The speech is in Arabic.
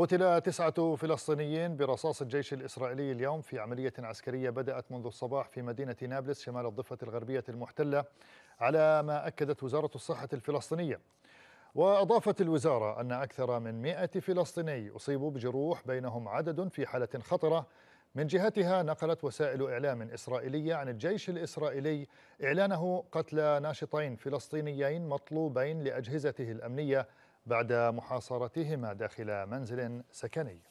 قتل تسعة فلسطينيين برصاص الجيش الإسرائيلي اليوم في عملية عسكرية بدأت منذ الصباح في مدينة نابلس شمال الضفة الغربية المحتلة على ما أكدت وزارة الصحة الفلسطينية وأضافت الوزارة أن أكثر من 100 فلسطيني أصيبوا بجروح بينهم عدد في حالة خطرة من جهتها نقلت وسائل إعلام إسرائيلية عن الجيش الإسرائيلي إعلانه قتل ناشطين فلسطينيين مطلوبين لأجهزته الأمنية بعد محاصرتهما داخل منزل سكني